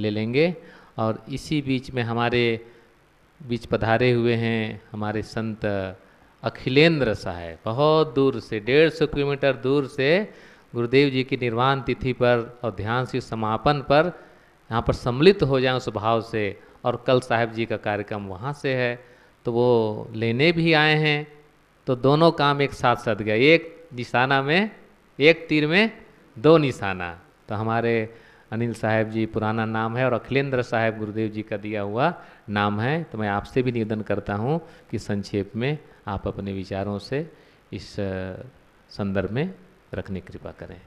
ले लेंगे और इसी बीच में हमारे बीच पधारे हुए हैं हमारे संत अखिलेंद्र साहेब बहुत दूर से डेढ़ सौ किलोमीटर दूर से गुरुदेव जी की निर्वाण तिथि पर और ध्यान से समापन पर यहाँ पर सम्मिलित हो जाएं उस भाव से और कल साहेब जी का कार्यक्रम वहाँ से है तो वो लेने भी आए हैं तो दोनों काम एक साथ सद गए एक निशाना में एक तीर में दो निशाना तो हमारे अनिल साहेब जी पुराना नाम है और अखिलेंद्र साहेब गुरुदेव जी का दिया हुआ नाम है तो मैं आपसे भी निवेदन करता हूँ कि संक्षेप में आप अपने विचारों से इस संदर्भ में रखने की कृपा करें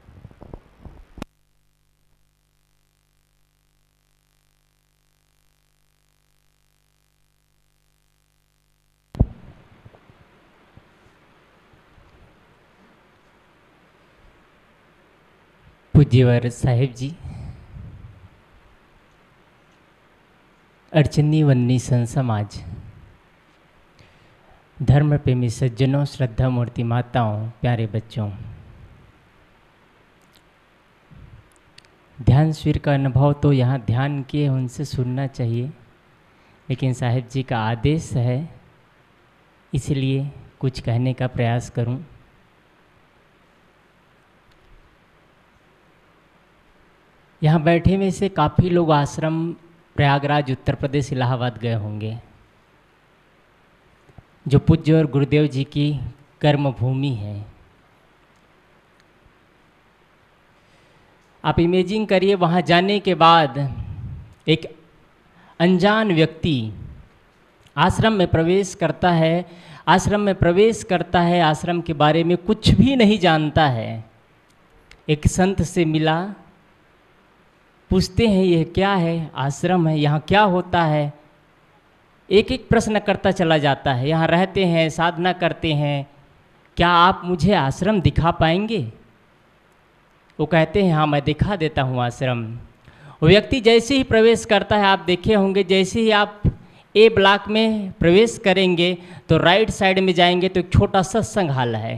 पूज्यवर साहेब जी अर्चनी वन्नी सन समाज धर्म प्रेमी सज्जनों श्रद्धा मूर्ति माताओं प्यारे बच्चों ध्यान स्वीर का अनुभव तो यहाँ ध्यान के उनसे सुनना चाहिए लेकिन साहिब जी का आदेश है इसलिए कुछ कहने का प्रयास करूँ यहाँ बैठे में से काफ़ी लोग आश्रम प्रयागराज उत्तर प्रदेश इलाहाबाद गए होंगे जो पूज्य और गुरुदेव जी की कर्म भूमि है आप इमेजिंग करिए वहाँ जाने के बाद एक अनजान व्यक्ति आश्रम में प्रवेश करता है आश्रम में प्रवेश करता है आश्रम के बारे में कुछ भी नहीं जानता है एक संत से मिला पूछते हैं यह क्या है आश्रम है यहाँ क्या होता है एक एक प्रश्न करता चला जाता है यहाँ रहते हैं साधना करते हैं क्या आप मुझे आश्रम दिखा पाएंगे वो कहते हैं हाँ मैं दिखा देता हूँ आश्रम व्यक्ति जैसे ही प्रवेश करता है आप देखे होंगे जैसे ही आप ए ब्लॉक में प्रवेश करेंगे तो राइट साइड में जाएंगे तो एक छोटा सत्संग हाल है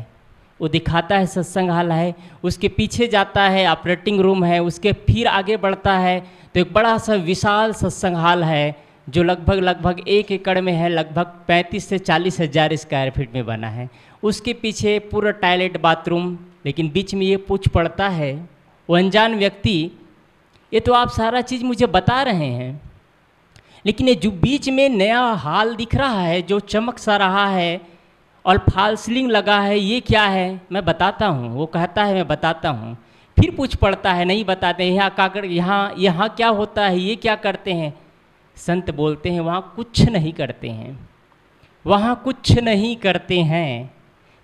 वो दिखाता है सत्संग हाल है उसके पीछे जाता है ऑपरेटिंग रूम है उसके फिर आगे बढ़ता है तो एक बड़ा सा विशाल सत्संग हाल है जो लगभग लगभग एक एकड़ में है लगभग 35 से चालीस हज़ार स्क्वायर फीट में बना है उसके पीछे पूरा टॉयलेट बाथरूम लेकिन बीच में ये पूछ पड़ता है वो अनजान व्यक्ति ये तो आप सारा चीज़ मुझे बता रहे हैं लेकिन ये जो बीच में नया हाल दिख रहा है जो चमक सा रहा है और फालसलिंग लगा है ये क्या है मैं बताता हूँ वो कहता है मैं बताता हूँ फिर पूछ पड़ता है नहीं बताते यहाँ काकर यहाँ यहाँ क्या होता है ये क्या करते हैं संत बोलते हैं वहाँ कुछ नहीं करते हैं वहाँ कुछ नहीं करते हैं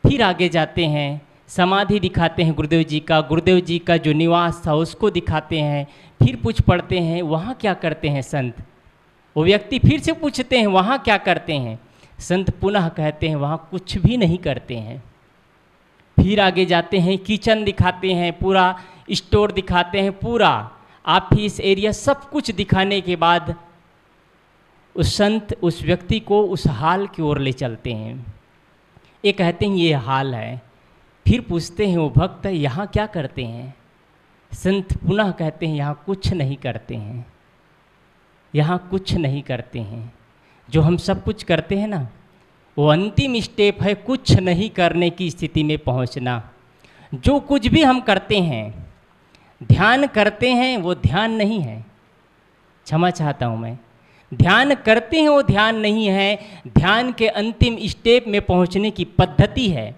फिर आगे जाते हैं समाधि दिखाते हैं गुरुदेव जी का गुरुदेव जी का जो निवास था उसको दिखाते हैं फिर पूछ पढ़ते हैं वहाँ क्या करते हैं संत वो व्यक्ति फिर से पूछते हैं वहाँ क्या करते हैं संत पुनः कहते हैं वहाँ कुछ भी नहीं करते हैं फिर आगे जाते हैं किचन दिखाते हैं पूरा स्टोर दिखाते हैं पूरा आप ही इस एरिया सब कुछ दिखाने के बाद उस संत उस व्यक्ति को उस हाल की ओर ले चलते हैं ये कहते हैं ये हाल है फिर पूछते हैं वो भक्त यहाँ क्या करते हैं संत पुनः कहते हैं यहाँ कुछ नहीं करते हैं यहाँ कुछ नहीं करते हैं जो हम सब कुछ करते हैं ना वो अंतिम स्टेप है कुछ नहीं करने की स्थिति में पहुंचना जो कुछ भी हम करते हैं ध्यान करते हैं वो ध्यान नहीं है क्षमा चाहता हूँ मैं ध्यान करते हैं वो ध्यान नहीं है ध्यान के अंतिम स्टेप में पहुँचने की पद्धति है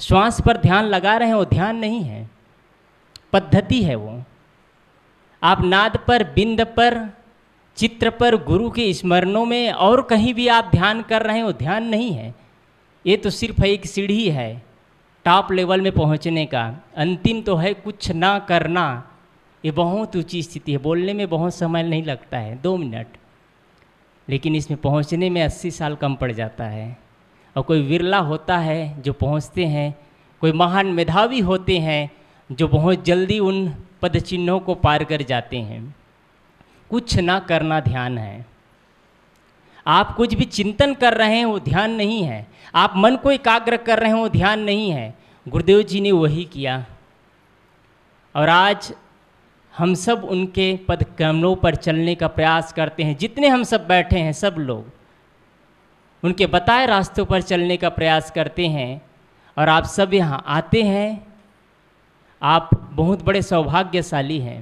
श्वास पर ध्यान लगा रहे हैं वो ध्यान नहीं है पद्धति है वो आप नाद पर बिंद पर चित्र पर गुरु के स्मरणों में और कहीं भी आप ध्यान कर रहे हो ध्यान नहीं है ये तो सिर्फ एक सीढ़ी है टॉप लेवल में पहुंचने का अंतिम तो है कुछ ना करना ये बहुत ऊँची स्थिति है बोलने में बहुत समय नहीं लगता है दो मिनट लेकिन इसमें पहुंचने में अस्सी साल कम पड़ जाता है और कोई विरला होता है जो पहुंचते हैं कोई महान मेधावी होते हैं जो बहुत जल्दी उन पदचिन्हों को पार कर जाते हैं कुछ ना करना ध्यान है आप कुछ भी चिंतन कर रहे हैं वो ध्यान नहीं है आप मन को एकाग्र कर रहे हैं वो ध्यान नहीं है गुरुदेव जी ने वही किया और आज हम सब उनके पद कमलों पर चलने का प्रयास करते हैं जितने हम सब बैठे हैं सब लोग उनके बताए रास्तों पर चलने का प्रयास करते हैं और आप सब यहाँ आते हैं आप बहुत बड़े सौभाग्यशाली हैं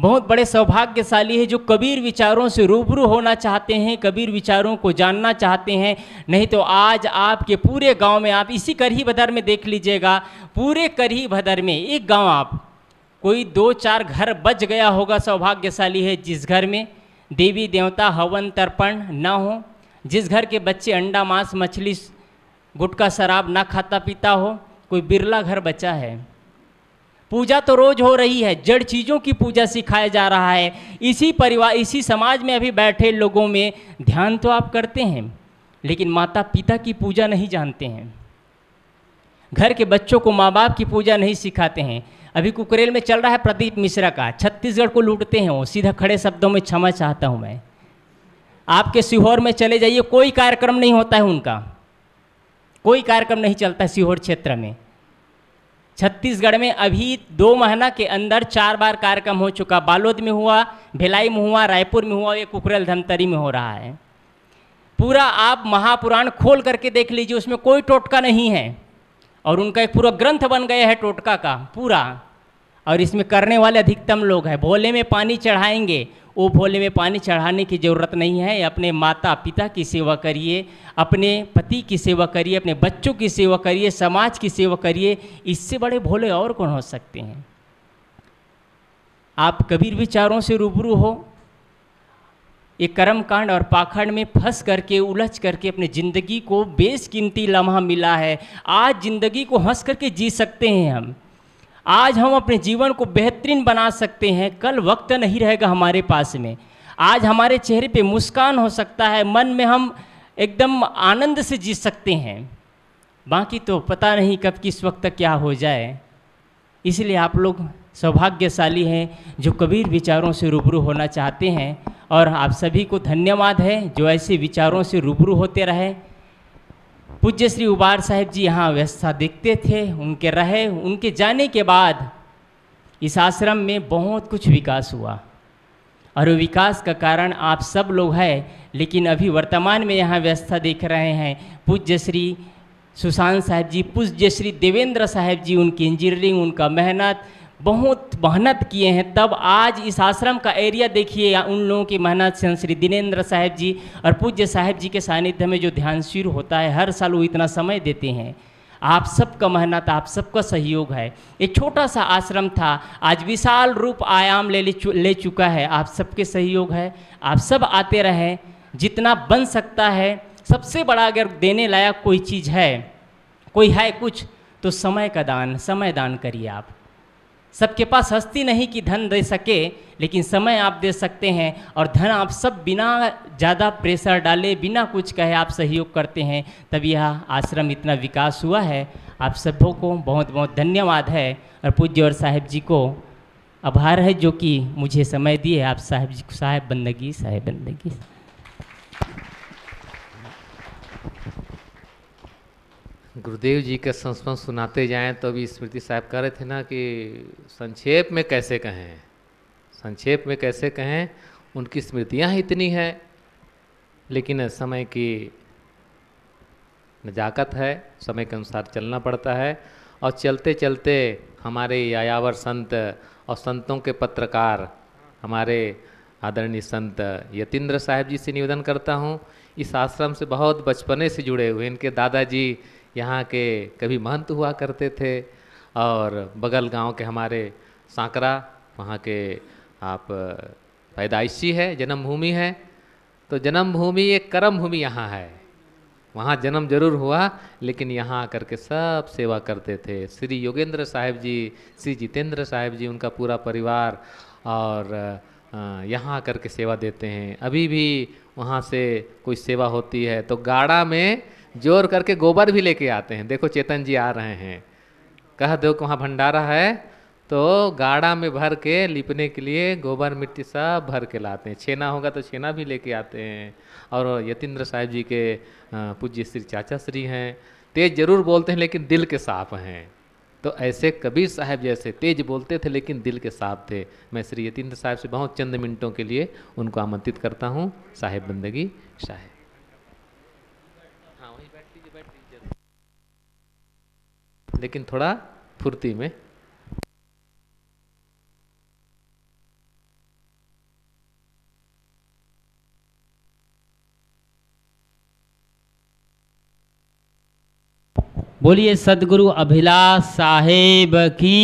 बहुत बड़े सौभाग्यशाली है जो कबीर विचारों से रूबरू होना चाहते हैं कबीर विचारों को जानना चाहते हैं नहीं तो आज आपके पूरे गांव में आप इसी करही भदर में देख लीजिएगा पूरे करही भदर में एक गांव आप कोई दो चार घर बच गया होगा सौभाग्यशाली है जिस घर में देवी देवता हवन तर्पण ना हो जिस घर के बच्चे अंडा मांस मछली गुटका शराब ना खाता पीता हो कोई बिरला घर बचा है पूजा तो रोज हो रही है जड़ चीज़ों की पूजा सिखाया जा रहा है इसी परिवार इसी समाज में अभी बैठे लोगों में ध्यान तो आप करते हैं लेकिन माता पिता की पूजा नहीं जानते हैं घर के बच्चों को माँ बाप की पूजा नहीं सिखाते हैं अभी कुकरेल में चल रहा है प्रदीप मिश्रा का छत्तीसगढ़ को लूटते हैं वो सीधा खड़े शब्दों में क्षमा चाहता हूँ मैं आपके सीहोर में चले जाइए कोई कार्यक्रम नहीं होता है उनका कोई कार्यक्रम नहीं चलता है सीहोर क्षेत्र में छत्तीसगढ़ में अभी दो महीना के अंदर चार बार कार्यक्रम हो चुका बालोद में हुआ भिलाई में हुआ रायपुर में हुआ ये कुकरल धमतरी में हो रहा है पूरा आप महापुराण खोल करके देख लीजिए उसमें कोई टोटका नहीं है और उनका एक पूरा ग्रंथ बन गया है टोटका का पूरा और इसमें करने वाले अधिकतम लोग हैं भोले में पानी चढ़ाएंगे वो भोले में पानी चढ़ाने की ज़रूरत नहीं है अपने माता पिता की सेवा करिए अपने पति की सेवा करिए अपने बच्चों की सेवा करिए समाज की सेवा करिए इससे बड़े भोले और कौन हो सकते हैं आप कबीर विचारों से रूबरू हो ये कर्म कांड और पाखंड में फंस करके उलझ करके अपने ज़िंदगी को बेशकीमती लम्हा मिला है आज ज़िंदगी को हंस करके जी सकते हैं हम आज हम अपने जीवन को बेहतरीन बना सकते हैं कल वक्त नहीं रहेगा हमारे पास में आज हमारे चेहरे पे मुस्कान हो सकता है मन में हम एकदम आनंद से जी सकते हैं बाकी तो पता नहीं कब किस वक्त क्या हो जाए इसलिए आप लोग सौभाग्यशाली हैं जो कबीर विचारों से रूबरू होना चाहते हैं और आप सभी को धन्यवाद है जो ऐसे विचारों से रूबरू होते रहें पूज्य श्री उबार साहेब जी यहाँ व्यवस्था देखते थे उनके रहे उनके जाने के बाद इस आश्रम में बहुत कुछ विकास हुआ और विकास का कारण आप सब लोग हैं लेकिन अभी वर्तमान में यहाँ व्यवस्था देख रहे हैं पूज्य श्री सुशांत साहेब जी पूज्य श्री देवेंद्र साहेब जी उनकी इंजीनियरिंग उनका मेहनत बहुत मेहनत किए हैं तब आज इस आश्रम का एरिया देखिए उन लोगों की मेहनत से श्री दिनेंद्र साहेब जी और पूज्य साहेब जी के सानिध्य में जो ध्यान शुरू होता है हर साल वो इतना समय देते हैं आप सबका मेहनत आप सबका सहयोग है एक छोटा सा आश्रम था आज विशाल रूप आयाम ले ले चुका है आप सबके सहयोग है आप सब आते रहें जितना बन सकता है सबसे बड़ा अगर देने लायक कोई चीज़ है कोई है कुछ तो समय का दान समय दान करिए आप सबके पास हस्ती नहीं कि धन दे सके लेकिन समय आप दे सकते हैं और धन आप सब बिना ज़्यादा प्रेशर डाले बिना कुछ कहे आप सहयोग करते हैं तब यह आश्रम इतना विकास हुआ है आप सबों को बहुत बहुत धन्यवाद है और पूज्य और साहेब जी को आभार है जो कि मुझे समय दिए आप साहेब जी साहेब बंदगी साहेब बंदगी गुरुदेव जी का संस्मरण सुनाते जाएं तो अभी स्मृति साहब कह रहे थे ना कि संक्षेप में कैसे कहें संक्षेप में कैसे कहें उनकी स्मृतियाँ ही इतनी है लेकिन समय की नजाकत है समय के अनुसार चलना पड़ता है और चलते चलते हमारे यायावर संत और संतों के पत्रकार हमारे आदरणीय संत यतिन्द्र साहब जी से निवेदन करता हूँ इस आश्रम से बहुत बचपने से जुड़े हुए इनके दादाजी यहाँ के कभी महंत हुआ करते थे और बगल गांव के हमारे सांकरा वहाँ के आप पैदाइशी है जन्मभूमि है तो जन्मभूमि एक कर्म भूमि यहाँ है वहाँ जन्म जरूर हुआ लेकिन यहाँ आकर के सब सेवा करते थे श्री योगेंद्र साहेब जी श्री जितेंद्र साहेब जी उनका पूरा परिवार और यहाँ आकर के सेवा देते हैं अभी भी वहाँ से कोई सेवा होती है तो गाड़ा में जोर करके गोबर भी लेके आते हैं देखो चेतन जी आ रहे हैं कह दो कि वहाँ भंडारा है तो गाढ़ा में भर के लिपने के लिए गोबर मिट्टी सब भर के लाते हैं छेना होगा तो छेना भी लेके आते हैं और यतिन्द्र साहब जी के पूज्य श्री चाचा श्री हैं तेज जरूर बोलते हैं लेकिन दिल के साफ हैं तो ऐसे कबीर साहब जैसे तेज बोलते थे लेकिन दिल के साफ थे मैं श्री यतिन्द्र साहब से बहुत चंद मिनटों के लिए उनको आमंत्रित करता हूँ साहेब बंदगी साहेब लेकिन थोड़ा फुर्ती में बोलिए सदगुरु अभिलाष साहेब की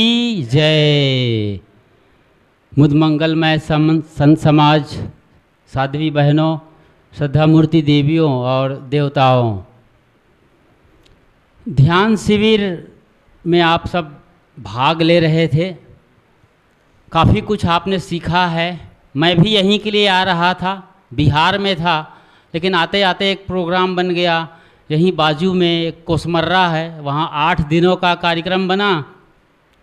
जय मुद मंगलमय संत समाज साध्वी बहनों श्रद्धा मूर्ति देवियों और देवताओं ध्यान शिविर में आप सब भाग ले रहे थे काफ़ी कुछ आपने सीखा है मैं भी यहीं के लिए आ रहा था बिहार में था लेकिन आते आते एक प्रोग्राम बन गया यहीं बाजू में एक कोसमर्रा है वहाँ आठ दिनों का कार्यक्रम बना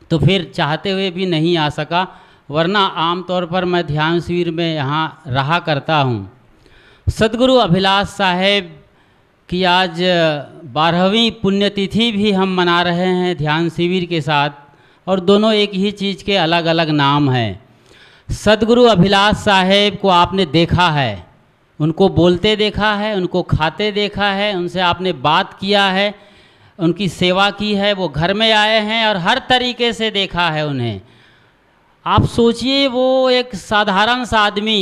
तो फिर चाहते हुए भी नहीं आ सका वरना आम तौर पर मैं ध्यान शिविर में यहाँ रहा करता हूँ सदगुरु अभिलाष साहेब कि आज बारहवीं पुण्यतिथि भी हम मना रहे हैं ध्यान शिविर के साथ और दोनों एक ही चीज़ के अलग अलग नाम हैं सदगुरु अभिलाष साहेब को आपने देखा है उनको बोलते देखा है उनको खाते देखा है उनसे आपने बात किया है उनकी सेवा की है वो घर में आए हैं और हर तरीके से देखा है उन्हें आप सोचिए वो एक साधारण सा आदमी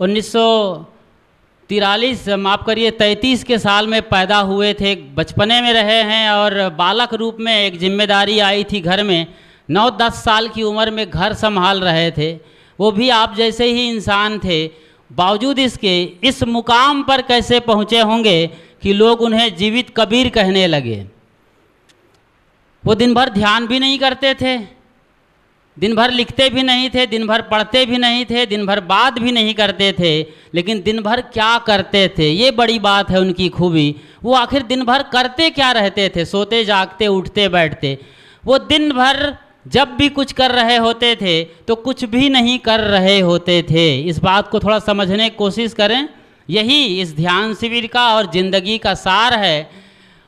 उन्नीस सौ तिरालीस माफ़ करिए तैंतीस के साल में पैदा हुए थे बचपने में रहे हैं और बालक रूप में एक जिम्मेदारी आई थी घर में नौ दस साल की उम्र में घर संभाल रहे थे वो भी आप जैसे ही इंसान थे बावजूद इसके इस मुकाम पर कैसे पहुँचे होंगे कि लोग उन्हें जीवित कबीर कहने लगे वो दिन भर ध्यान भी नहीं करते थे दिन भर लिखते भी नहीं थे दिन भर पढ़ते भी नहीं थे दिन भर बात भी नहीं करते थे लेकिन दिन भर क्या करते थे ये बड़ी बात है उनकी खूबी वो आखिर दिन भर करते क्या रहते थे सोते जागते उठते बैठते वो दिन भर जब भी कुछ कर रहे होते थे तो कुछ भी नहीं कर रहे होते थे इस बात को थोड़ा समझने की कोशिश करें यही इस ध्यान शिविर का और ज़िंदगी का सार है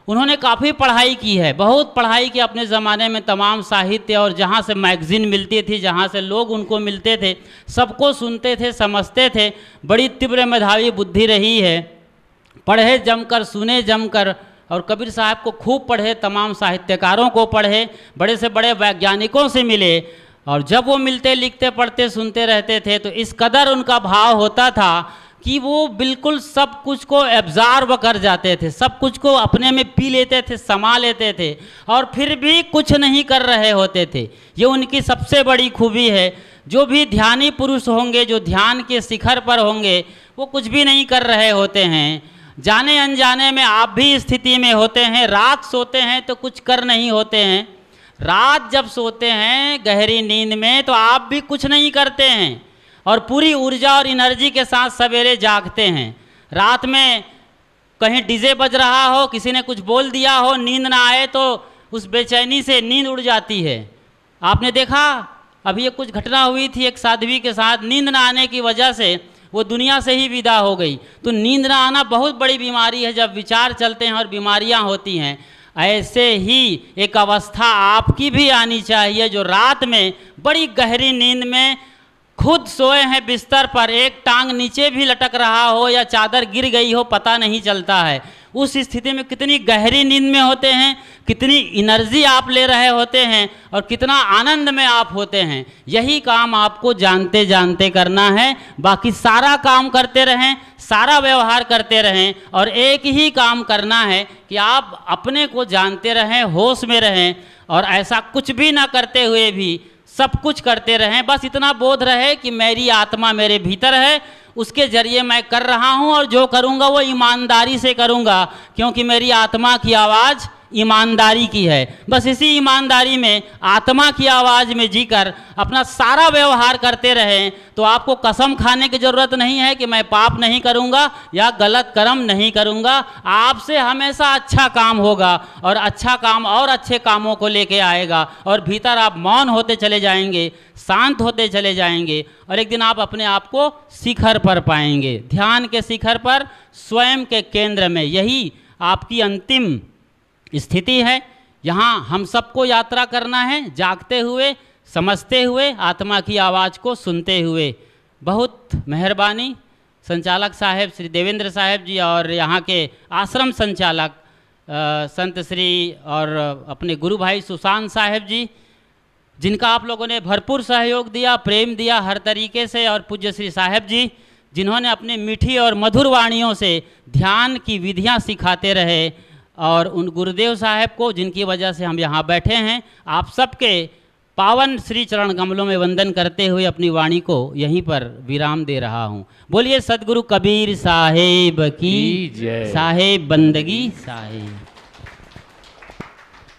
उन्होंने काफ़ी पढ़ाई की है बहुत पढ़ाई की अपने ज़माने में तमाम साहित्य और जहाँ से मैगज़ीन मिलती थी जहाँ से लोग उनको मिलते थे सबको सुनते थे समझते थे बड़ी तीव्र मेधावी बुद्धि रही है पढ़े जमकर सुने जमकर और कबीर साहब को खूब पढ़े तमाम साहित्यकारों को पढ़े बड़े से बड़े वैज्ञानिकों से मिले और जब वो मिलते लिखते पढ़ते सुनते रहते थे तो इस कदर उनका भाव होता था कि वो बिल्कुल सब कुछ को एब्जार्व कर जाते थे सब कुछ को अपने में पी लेते थे समा लेते थे और फिर भी कुछ नहीं कर रहे होते थे ये उनकी सबसे बड़ी खूबी है जो भी ध्यानी पुरुष होंगे जो ध्यान के शिखर पर होंगे वो कुछ भी नहीं कर रहे होते हैं जाने अनजाने में आप भी स्थिति में होते हैं रात सोते हैं तो कुछ कर नहीं होते हैं रात जब सोते हैं गहरी नींद में तो आप भी कुछ नहीं करते हैं और पूरी ऊर्जा और एनर्जी के साथ सवेरे जागते हैं रात में कहीं डीजे बज रहा हो किसी ने कुछ बोल दिया हो नींद ना आए तो उस बेचैनी से नींद उड़ जाती है आपने देखा अभी एक कुछ घटना हुई थी एक साध्वी के साथ नींद ना आने की वजह से वो दुनिया से ही विदा हो गई तो नींद ना आना बहुत बड़ी बीमारी है जब विचार चलते हैं और बीमारियां होती हैं ऐसे ही एक अवस्था आपकी भी आनी चाहिए जो रात में बड़ी गहरी नींद में खुद सोए हैं बिस्तर पर एक टांग नीचे भी लटक रहा हो या चादर गिर गई हो पता नहीं चलता है उस स्थिति में कितनी गहरी नींद में होते हैं कितनी एनर्जी आप ले रहे होते हैं और कितना आनंद में आप होते हैं यही काम आपको जानते जानते करना है बाकी सारा काम करते रहें सारा व्यवहार करते रहें और एक ही काम करना है कि आप अपने को जानते रहें होश में रहें और ऐसा कुछ भी ना करते हुए भी सब कुछ करते रहें बस इतना बोध रहे कि मेरी आत्मा मेरे भीतर है उसके ज़रिए मैं कर रहा हूँ और जो करूँगा वो ईमानदारी से करूँगा क्योंकि मेरी आत्मा की आवाज़ ईमानदारी की है बस इसी ईमानदारी में आत्मा की आवाज़ में जीकर अपना सारा व्यवहार करते रहें तो आपको कसम खाने की ज़रूरत नहीं है कि मैं पाप नहीं करूँगा या गलत कर्म नहीं करूँगा आपसे हमेशा अच्छा काम होगा और अच्छा काम और अच्छे कामों को लेके आएगा और भीतर आप मौन होते चले जाएंगे शांत होते चले जाएंगे और एक दिन आप अपने आप को शिखर पर पाएंगे ध्यान के शिखर पर स्वयं के केंद्र में यही आपकी अंतिम स्थिति है यहाँ हम सबको यात्रा करना है जागते हुए समझते हुए आत्मा की आवाज़ को सुनते हुए बहुत मेहरबानी संचालक साहब श्री देवेंद्र साहब जी और यहाँ के आश्रम संचालक आ, संत श्री और अपने गुरु भाई सुशांत साहब जी जिनका आप लोगों ने भरपूर सहयोग दिया प्रेम दिया हर तरीके से और पूज्य श्री साहब जी जिन्होंने अपने मीठी और मधुर वाणियों से ध्यान की विधियाँ सिखाते रहे और उन गुरुदेव साहब को जिनकी वजह से हम यहाँ बैठे हैं आप सबके पावन श्री चरण कमलों में वंदन करते हुए अपनी वाणी को यहीं पर विराम दे रहा हूँ बोलिए सदगुरु कबीर साहेब की साहेब बंदगी साहेब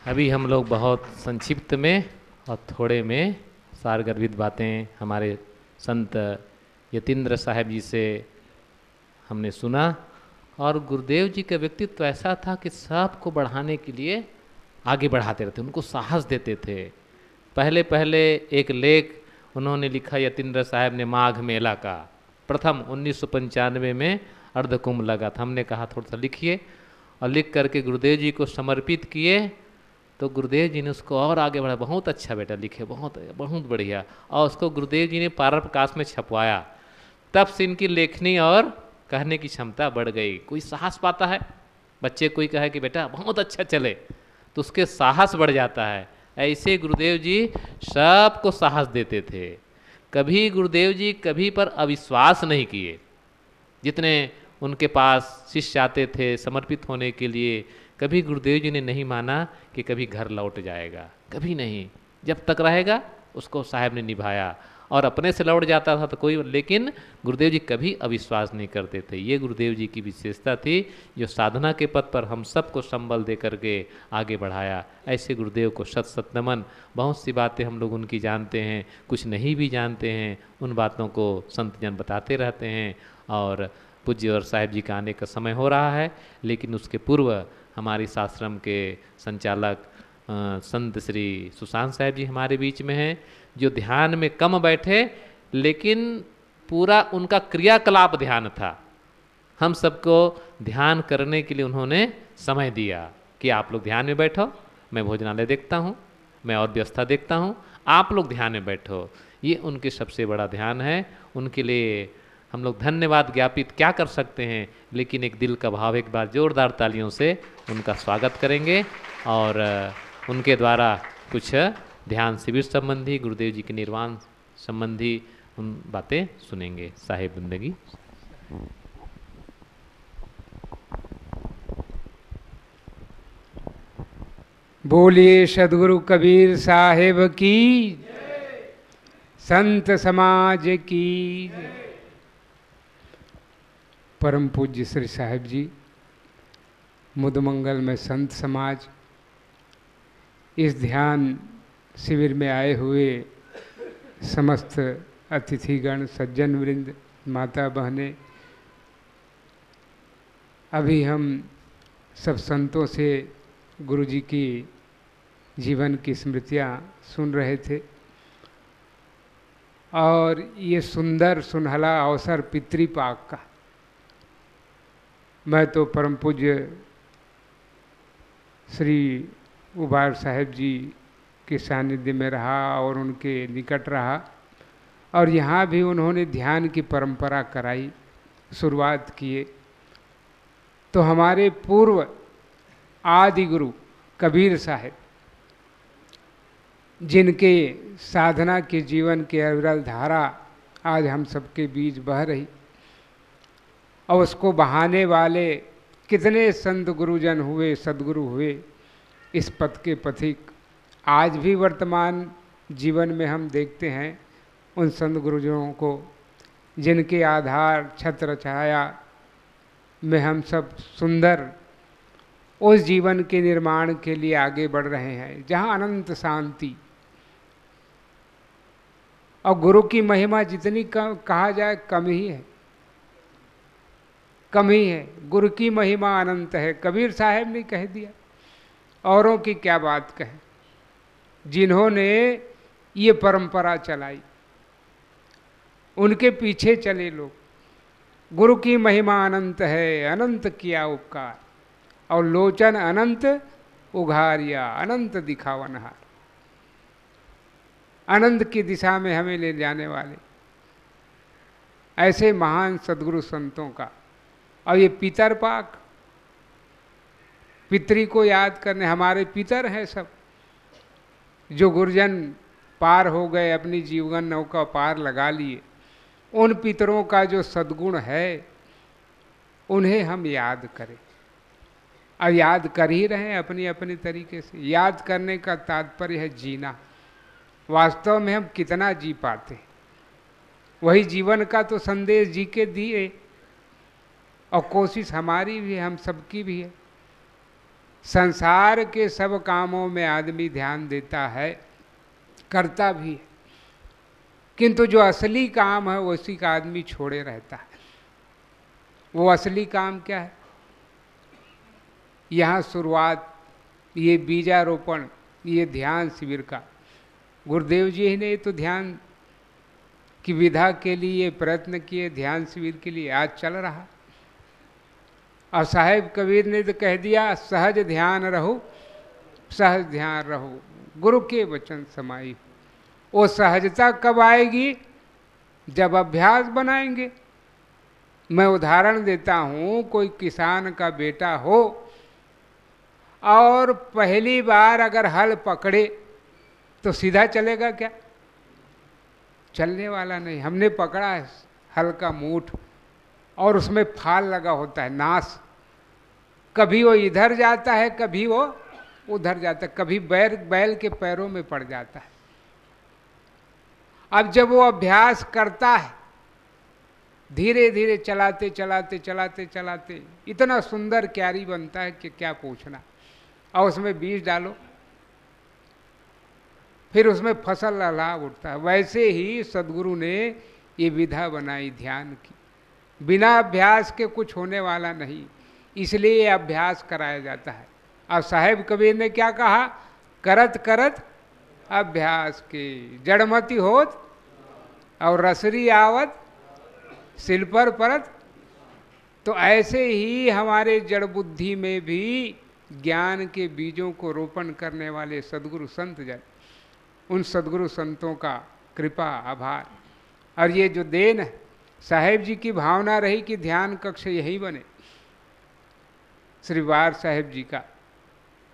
अभी हम लोग बहुत संक्षिप्त में और थोड़े में सार गर्भित बातें हमारे संत यतिन्द्र साहेब जी से हमने सुना और गुरुदेव जी का व्यक्तित्व ऐसा था कि सबको बढ़ाने के लिए आगे बढ़ाते रहते उनको साहस देते थे पहले पहले एक लेख उन्होंने लिखा यतिंद्र साहब ने माघ मेला का प्रथम उन्नीस में अर्धकुंभ लगा था हमने कहा थोड़ा सा लिखिए और लिख करके गुरुदेव जी को समर्पित किए तो गुरुदेव जी ने उसको और आगे बढ़ाया बहुत अच्छा बेटा लिखे बहुत बहुत बढ़िया और उसको गुरुदेव जी ने पार प्रकाश में छपवाया तब से इनकी लेखनी और कहने की क्षमता बढ़ गई कोई साहस पाता है बच्चे कोई कहे कि बेटा बहुत अच्छा चले तो उसके साहस बढ़ जाता है ऐसे गुरुदेव जी सबको साहस देते थे कभी गुरुदेव जी कभी पर अविश्वास नहीं किए जितने उनके पास शिष्य आते थे समर्पित होने के लिए कभी गुरुदेव जी ने नहीं माना कि कभी घर लौट जाएगा कभी नहीं जब तक रहेगा उसको साहब ने निभाया और अपने से लौट जाता था तो कोई लेकिन गुरुदेव जी कभी अविश्वास नहीं करते थे ये गुरुदेव जी की विशेषता थी जो साधना के पद पर हम सबको संबल दे करके आगे बढ़ाया ऐसे गुरुदेव को सत सत नमन बहुत सी बातें हम लोग उनकी जानते हैं कुछ नहीं भी जानते हैं उन बातों को संतजन बताते रहते हैं और पूज्य और साहेब जी का आने का समय हो रहा है लेकिन उसके पूर्व हमारे साश्रम के संचालक संत श्री सुशांत साहेब जी हमारे बीच में हैं जो ध्यान में कम बैठे लेकिन पूरा उनका क्रियाकलाप ध्यान था हम सबको ध्यान करने के लिए उन्होंने समय दिया कि आप लोग ध्यान में बैठो मैं भोजनालय देखता हूँ मैं और व्यवस्था देखता हूँ आप लोग ध्यान में बैठो ये उनके सबसे बड़ा ध्यान है उनके लिए हम लोग धन्यवाद ज्ञापित क्या कर सकते हैं लेकिन एक दिल का भाव एक बार जोरदार तालियों से उनका स्वागत करेंगे और उनके द्वारा कुछ ध्यान शिविर संबंधी गुरुदेव जी के निर्वाण संबंधी उन बातें सुनेंगे साहेब बंदगी बोलिए सदगुरु कबीर साहेब की संत समाज की परम पूज्य श्री साहेब जी मुदमंगल में संत समाज इस ध्यान शिविर में आए हुए समस्त अतिथिगण सज्जन वृंद माता बहनें अभी हम सब संतों से गुरु जी की जीवन की स्मृतियाँ सुन रहे थे और ये सुंदर सुनहला अवसर पितृपाक का मैं तो परम पूज्य श्री उबार साहेब जी के सानिध्य में रहा और उनके निकट रहा और यहाँ भी उन्होंने ध्यान की परंपरा कराई शुरुआत किए तो हमारे पूर्व आदि गुरु कबीर साहब जिनके साधना के जीवन के अविरल धारा आज हम सबके बीच बह रही और उसको बहाने वाले कितने संत गुरुजन हुए सदगुरु हुए इस पथ के पथिक आज भी वर्तमान जीवन में हम देखते हैं उन संत गुरुजनों को जिनके आधार छत्र छाया में हम सब सुंदर उस जीवन के निर्माण के लिए आगे बढ़ रहे हैं जहाँ अनंत शांति और गुरु की महिमा जितनी कम कहा जाए कम ही है कम ही है गुरु की महिमा अनंत है कबीर साहब ने कह दिया औरों की क्या बात कहें जिन्होंने ये परंपरा चलाई उनके पीछे चले लोग गुरु की महिमा अनंत है अनंत किया उपकार और लोचन अनंत उघारिया अनंत दिखावनहार अनंत की दिशा में हमें ले जाने वाले ऐसे महान सदगुरु संतों का और ये पितर पाक पितरी को याद करने हमारे पितर हैं सब जो गुरजन पार हो गए अपनी जीवन नौका पार लगा लिए उन पितरों का जो सद्गुण है उन्हें हम याद करें अब याद कर ही रहे अपने अपने तरीके से याद करने का तात्पर्य है जीना वास्तव में हम कितना जी पाते वही जीवन का तो संदेश जी के दिए और कोशिश हमारी भी हम सबकी भी है संसार के सब कामों में आदमी ध्यान देता है करता भी है किंतु जो असली काम है उसी का आदमी छोड़े रहता है वो असली काम क्या है यहाँ शुरुआत ये बीजारोपण ये ध्यान शिविर का गुरुदेव जी ने तो ध्यान की विधा के लिए प्रयत्न किए ध्यान शिविर के लिए आज चल रहा और साहेब कबीर ने तो कह दिया सहज ध्यान रहो सहज ध्यान रहो गुरु के वचन समाई वो सहजता कब आएगी जब अभ्यास बनाएंगे मैं उदाहरण देता हूँ कोई किसान का बेटा हो और पहली बार अगर हल पकड़े तो सीधा चलेगा क्या चलने वाला नहीं हमने पकड़ा है हल का मूठ और उसमें फाल लगा होता है नाश कभी वो इधर जाता है कभी वो उधर जाता है कभी बैर बैल के पैरों में पड़ जाता है अब जब वो अभ्यास करता है धीरे धीरे चलाते चलाते चलाते चलाते इतना सुंदर क्यारी बनता है कि क्या पूछना और उसमें बीज डालो फिर उसमें फसल लाभ उठता है वैसे ही सदगुरु ने ये विधा बनाई ध्यान की बिना अभ्यास के कुछ होने वाला नहीं इसलिए अभ्यास कराया जाता है और साहेब कबीर ने क्या कहा करत करत अभ्यास की जड़मती होत और रसरी आवत सिल्पर परत तो ऐसे ही हमारे जड़ बुद्धि में भी ज्ञान के बीजों को रोपण करने वाले सदगुरु संत जन उन सदगुरु संतों का कृपा आभार और ये जो देन है साहेब जी की भावना रही कि ध्यान कक्ष यही बने श्री वार साहेब जी का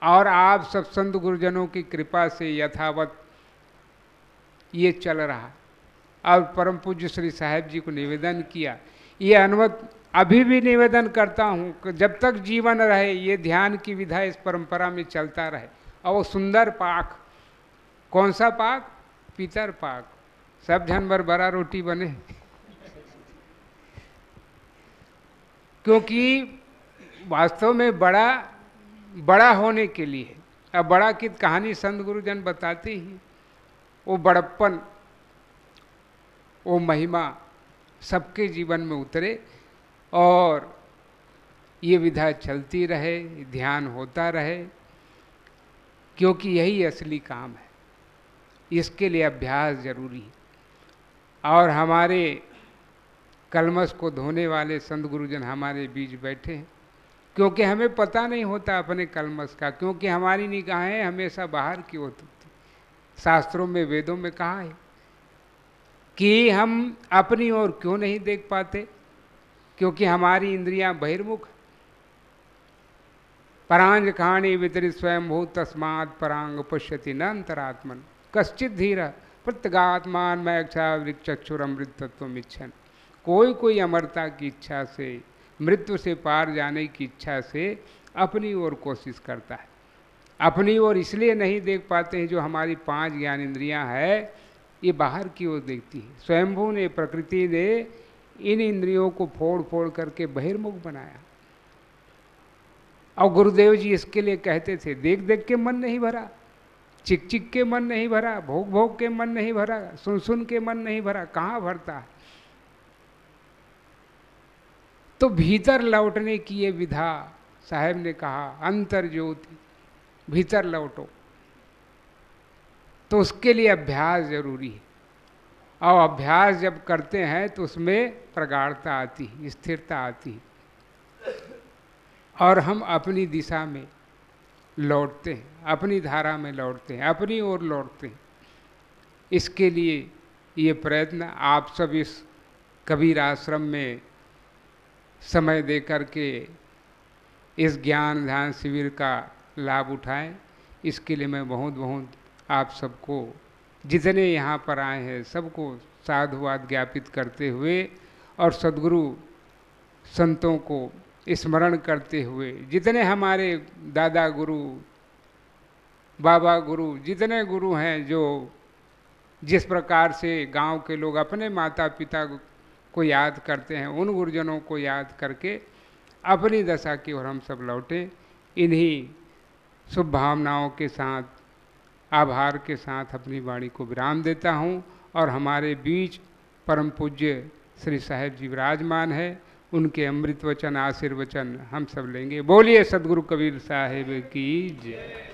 और आप सब संत गुरुजनों की कृपा से यथावत ये चल रहा और परम पूज्य श्री साहेब जी को निवेदन किया ये अनुमत अभी भी निवेदन करता हूँ जब तक जीवन रहे ये ध्यान की विधा इस परंपरा में चलता रहे और वो सुंदर पाक कौन सा पाक पितर पाक सब जन भर बड़ा रोटी बने क्योंकि वास्तव में बड़ा बड़ा होने के लिए अब बड़ा की कहानी संत गुरुजन बताते ही वो बड़प्पन वो महिमा सबके जीवन में उतरे और ये विधा चलती रहे ध्यान होता रहे क्योंकि यही असली काम है इसके लिए अभ्यास जरूरी है और हमारे कलमस को धोने वाले संत गुरुजन हमारे बीच बैठे हैं क्योंकि हमें पता नहीं होता अपने कलमस का क्योंकि हमारी निगाहें हमेशा बाहर की होती शास्त्रों में वेदों में कहा है कि हम अपनी ओर क्यों नहीं देख पाते क्योंकि हमारी इंद्रियां बहिर्मुख परांज कहानी वितरित स्वयं भू तस्मात परांग पश्यति न अंतरात्मन कश्चित धीर प्रत्यगात्मान मैक्षा वृक्ष वृक्षक्षुर अमृत तत्व इच्छन कोई कोई अमरता की इच्छा से मृत्यु से पार जाने की इच्छा से अपनी ओर कोशिश करता है अपनी ओर इसलिए नहीं देख पाते हैं जो हमारी पांच ज्ञान इंद्रियां है ये बाहर की ओर देखती है स्वयंभू ने प्रकृति ने इन इंद्रियों को फोड़ फोड़ करके बहिर्मुख बनाया और गुरुदेव जी इसके लिए कहते थे देख देख के मन नहीं भरा चिक चिक के मन नहीं भरा भोग भोग के मन नहीं भरा सुन सुन के मन नहीं भरा कहाँ भरता है तो भीतर लौटने की ये विधा साहेब ने कहा अंतर ज्योति भीतर लौटो तो उसके लिए अभ्यास जरूरी है और अभ्यास जब करते हैं तो उसमें प्रगाढ़ता आती है स्थिरता आती है और हम अपनी दिशा में लौटते हैं अपनी धारा में लौटते हैं अपनी ओर लौटते हैं इसके लिए ये प्रयत्न आप सब इस कबीर आश्रम में समय दे करके इस ज्ञान ध्यान शिविर का लाभ उठाएं इसके लिए मैं बहुत बहुत आप सबको जितने यहाँ पर आए हैं सबको साधुवाद ज्ञापित करते हुए और सदगुरु संतों को स्मरण करते हुए जितने हमारे दादा गुरु बाबा गुरु जितने गुरु हैं जो जिस प्रकार से गांव के लोग अपने माता पिता को याद करते हैं उन गुरुजनों को याद करके अपनी दशा की ओर हम सब लौटे इन्हीं शुभ भावनाओं के साथ आभार के साथ अपनी वाणी को विराम देता हूँ और हमारे बीच परम पूज्य श्री साहेब जी विराजमान है उनके अमृत वचन आशीर्वचन हम सब लेंगे बोलिए सदगुरु कबीर साहेब की जय